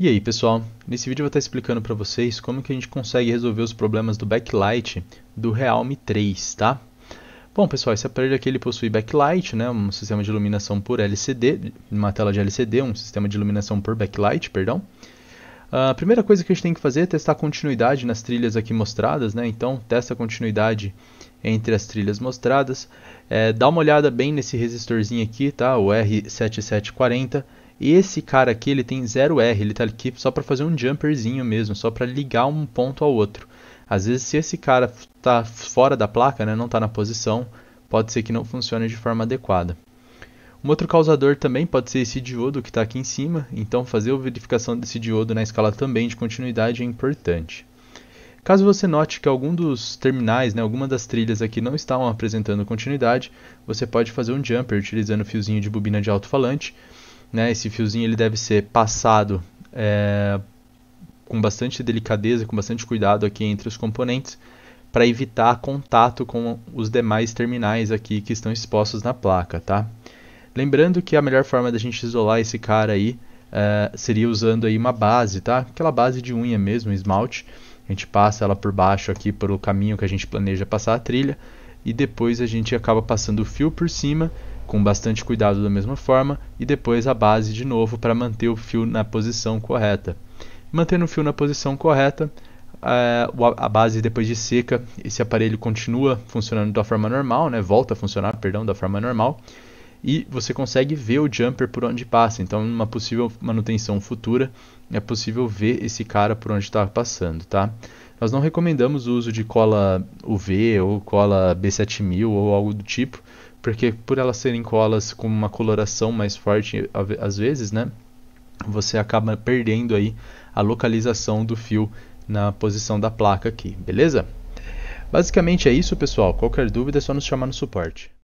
E aí pessoal, nesse vídeo eu vou estar explicando para vocês como que a gente consegue resolver os problemas do backlight do Realme 3, tá? Bom pessoal, esse aparelho aqui ele possui backlight, né, um sistema de iluminação por LCD, uma tela de LCD, um sistema de iluminação por backlight, perdão. A primeira coisa que a gente tem que fazer é testar a continuidade nas trilhas aqui mostradas, né, então testa a continuidade entre as trilhas mostradas. É, dá uma olhada bem nesse resistorzinho aqui, tá? O R7740. Esse cara aqui ele tem 0R, ele tá aqui só para fazer um jumperzinho mesmo, só para ligar um ponto ao outro. Às vezes se esse cara tá fora da placa, né, não tá na posição, pode ser que não funcione de forma adequada. Um outro causador também pode ser esse diodo que está aqui em cima, então fazer a verificação desse diodo na escala também de continuidade é importante. Caso você note que algum dos terminais, né, alguma das trilhas aqui não estavam apresentando continuidade, você pode fazer um jumper utilizando o fiozinho de bobina de alto-falante. Né? Esse fiozinho ele deve ser passado é, com bastante delicadeza, com bastante cuidado aqui entre os componentes, para evitar contato com os demais terminais aqui que estão expostos na placa, tá? Lembrando que a melhor forma da gente isolar esse cara aí é, seria usando aí uma base, tá? Aquela base de unha mesmo, esmalte, a gente passa ela por baixo aqui pelo caminho que a gente planeja passar a trilha e depois a gente acaba passando o fio por cima com bastante cuidado da mesma forma e depois a base de novo para manter o fio na posição correta. Mantendo o fio na posição correta, a base depois de seca, esse aparelho continua funcionando da forma normal, né? volta a funcionar, perdão, da forma normal e você consegue ver o jumper por onde passa. Então, numa possível manutenção futura, é possível ver esse cara por onde está passando, tá? Nós não recomendamos o uso de cola UV ou cola B7000 ou algo do tipo, porque por elas serem colas com uma coloração mais forte às vezes, né? Você acaba perdendo aí a localização do fio na posição da placa aqui, beleza? Basicamente é isso, pessoal. Qualquer dúvida é só nos chamar no suporte.